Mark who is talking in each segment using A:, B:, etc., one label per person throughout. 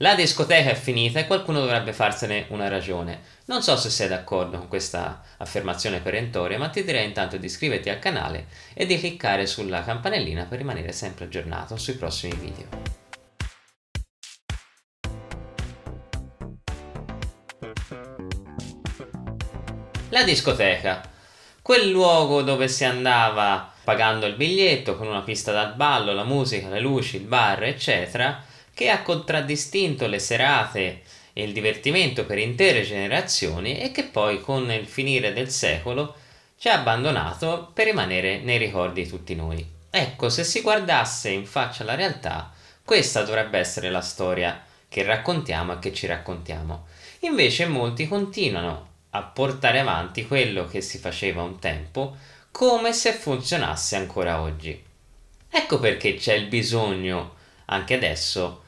A: La discoteca è finita e qualcuno dovrebbe farsene una ragione. Non so se sei d'accordo con questa affermazione perentoria, ma ti direi intanto di iscriverti al canale e di cliccare sulla campanellina per rimanere sempre aggiornato sui prossimi video. La discoteca, quel luogo dove si andava pagando il biglietto con una pista da ballo, la musica, le luci, il bar, eccetera che ha contraddistinto le serate e il divertimento per intere generazioni e che poi con il finire del secolo ci ha abbandonato per rimanere nei ricordi di tutti noi. Ecco, se si guardasse in faccia la realtà, questa dovrebbe essere la storia che raccontiamo e che ci raccontiamo. Invece molti continuano a portare avanti quello che si faceva un tempo come se funzionasse ancora oggi. Ecco perché c'è il bisogno, anche adesso,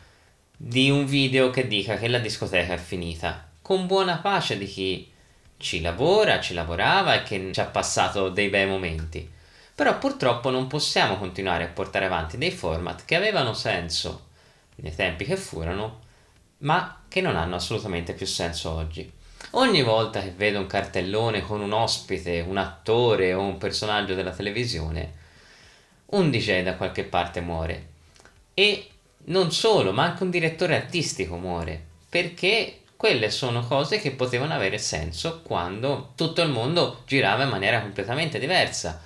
A: di un video che dica che la discoteca è finita, con buona pace di chi ci lavora, ci lavorava e che ci ha passato dei bei momenti. Però purtroppo non possiamo continuare a portare avanti dei format che avevano senso nei tempi che furono, ma che non hanno assolutamente più senso oggi. Ogni volta che vedo un cartellone con un ospite, un attore o un personaggio della televisione, un DJ da qualche parte muore. E non solo, ma anche un direttore artistico muore, perché quelle sono cose che potevano avere senso quando tutto il mondo girava in maniera completamente diversa,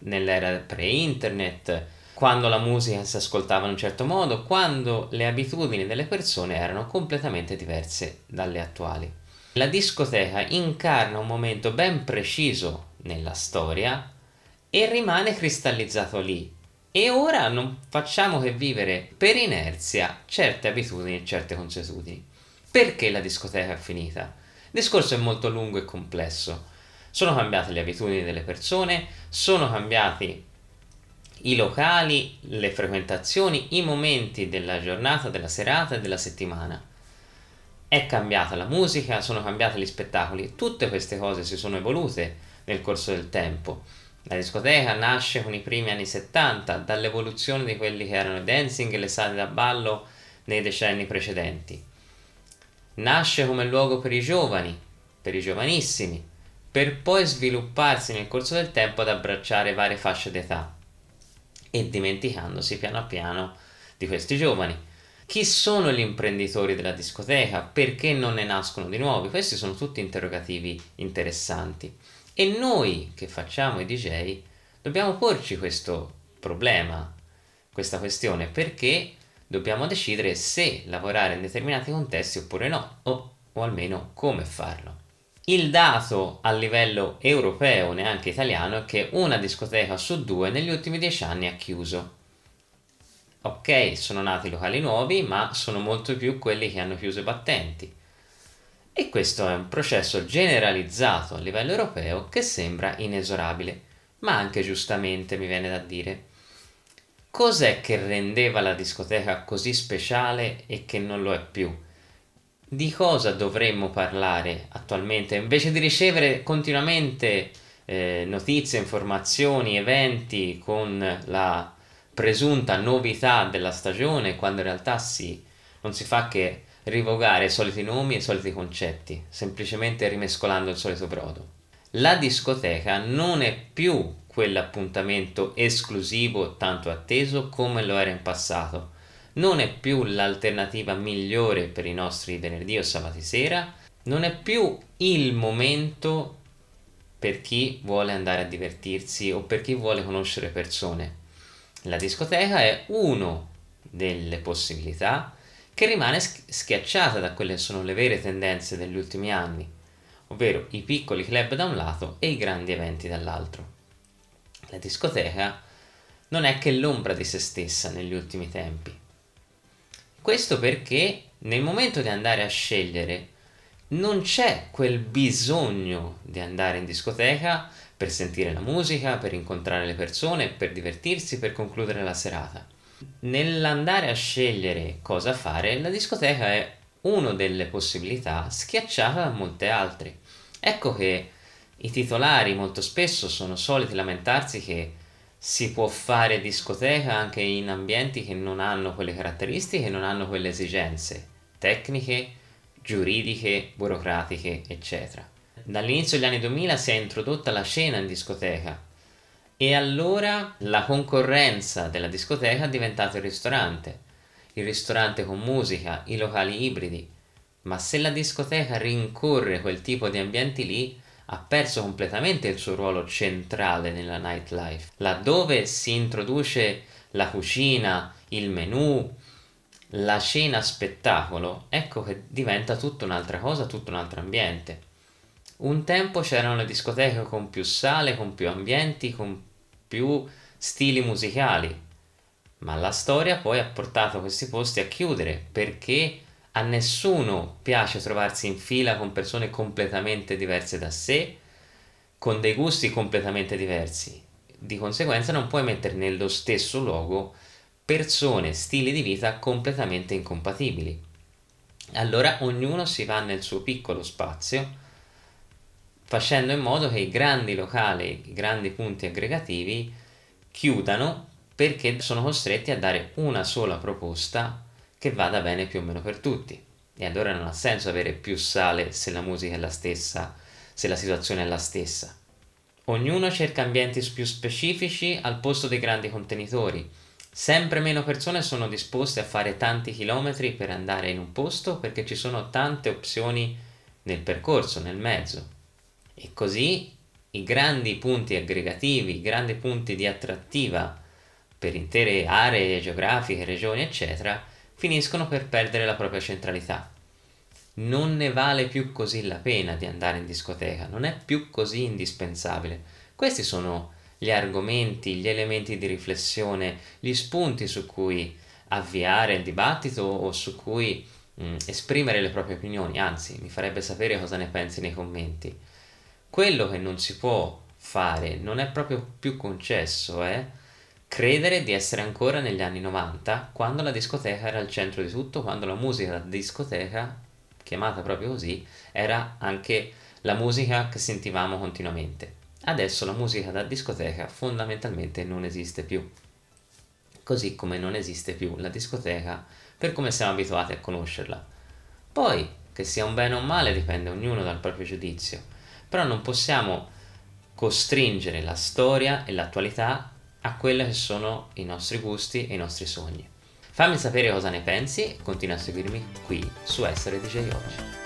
A: nell'era pre-internet, quando la musica si ascoltava in un certo modo, quando le abitudini delle persone erano completamente diverse dalle attuali. La discoteca incarna un momento ben preciso nella storia e rimane cristallizzato lì e ora non facciamo che vivere per inerzia certe abitudini e certe consuetudini. Perché la discoteca è finita? Il discorso è molto lungo e complesso. Sono cambiate le abitudini delle persone, sono cambiati i locali, le frequentazioni, i momenti della giornata, della serata e della settimana. È cambiata la musica, sono cambiati gli spettacoli, tutte queste cose si sono evolute nel corso del tempo la discoteca nasce con i primi anni 70 dall'evoluzione di quelli che erano i dancing e le sale da ballo nei decenni precedenti. Nasce come luogo per i giovani, per i giovanissimi, per poi svilupparsi nel corso del tempo ad abbracciare varie fasce d'età e dimenticandosi piano piano di questi giovani. Chi sono gli imprenditori della discoteca? Perché non ne nascono di nuovi? Questi sono tutti interrogativi interessanti. E noi che facciamo i DJ dobbiamo porci questo problema, questa questione, perché dobbiamo decidere se lavorare in determinati contesti oppure no, o, o almeno come farlo. Il dato a livello europeo, neanche italiano, è che una discoteca su due negli ultimi dieci anni ha chiuso. Ok, sono nati locali nuovi, ma sono molto più quelli che hanno chiuso i battenti. E questo è un processo generalizzato a livello europeo che sembra inesorabile, ma anche giustamente mi viene da dire. Cos'è che rendeva la discoteca così speciale e che non lo è più? Di cosa dovremmo parlare attualmente invece di ricevere continuamente eh, notizie, informazioni, eventi con la presunta novità della stagione quando in realtà si, non si fa che rivogare soliti nomi e soliti concetti, semplicemente rimescolando il solito brodo. La discoteca non è più quell'appuntamento esclusivo tanto atteso come lo era in passato, non è più l'alternativa migliore per i nostri venerdì o sabati sera, non è più il momento per chi vuole andare a divertirsi o per chi vuole conoscere persone. La discoteca è una delle possibilità che rimane schiacciata da quelle che sono le vere tendenze degli ultimi anni, ovvero i piccoli club da un lato e i grandi eventi dall'altro. La discoteca non è che l'ombra di se stessa negli ultimi tempi. Questo perché nel momento di andare a scegliere non c'è quel bisogno di andare in discoteca per sentire la musica, per incontrare le persone, per divertirsi, per concludere la serata. Nell'andare a scegliere cosa fare, la discoteca è una delle possibilità schiacciata da molte altre. Ecco che i titolari molto spesso sono soliti lamentarsi che si può fare discoteca anche in ambienti che non hanno quelle caratteristiche, non hanno quelle esigenze tecniche, giuridiche, burocratiche, eccetera. Dall'inizio degli anni 2000 si è introdotta la cena in discoteca, e allora la concorrenza della discoteca è diventata il ristorante, il ristorante con musica, i locali ibridi. Ma se la discoteca rincorre quel tipo di ambienti lì, ha perso completamente il suo ruolo centrale nella nightlife, laddove si introduce la cucina, il menù, la cena spettacolo, ecco che diventa tutta un'altra cosa, tutto un altro ambiente. Un tempo c'erano le discoteche con più sale, con più ambienti, con più stili musicali, ma la storia poi ha portato questi posti a chiudere perché a nessuno piace trovarsi in fila con persone completamente diverse da sé, con dei gusti completamente diversi. Di conseguenza non puoi mettere nello stesso luogo persone, stili di vita completamente incompatibili. Allora ognuno si va nel suo piccolo spazio facendo in modo che i grandi locali, i grandi punti aggregativi chiudano perché sono costretti a dare una sola proposta che vada bene più o meno per tutti. E allora non ha senso avere più sale se la musica è la stessa, se la situazione è la stessa. Ognuno cerca ambienti più specifici al posto dei grandi contenitori. Sempre meno persone sono disposte a fare tanti chilometri per andare in un posto perché ci sono tante opzioni nel percorso, nel mezzo. E così i grandi punti aggregativi, i grandi punti di attrattiva per intere aree geografiche, regioni, eccetera, finiscono per perdere la propria centralità. Non ne vale più così la pena di andare in discoteca, non è più così indispensabile. Questi sono gli argomenti, gli elementi di riflessione, gli spunti su cui avviare il dibattito o su cui mh, esprimere le proprie opinioni, anzi mi farebbe sapere cosa ne pensi nei commenti quello che non si può fare, non è proprio più concesso, è credere di essere ancora negli anni 90, quando la discoteca era al centro di tutto, quando la musica da discoteca, chiamata proprio così, era anche la musica che sentivamo continuamente. Adesso la musica da discoteca fondamentalmente non esiste più. Così come non esiste più la discoteca per come siamo abituati a conoscerla. Poi, che sia un bene o un male, dipende ognuno dal proprio giudizio però non possiamo costringere la storia e l'attualità a quelli che sono i nostri gusti e i nostri sogni. Fammi sapere cosa ne pensi, e continua a seguirmi qui su Essere DJ Oggi.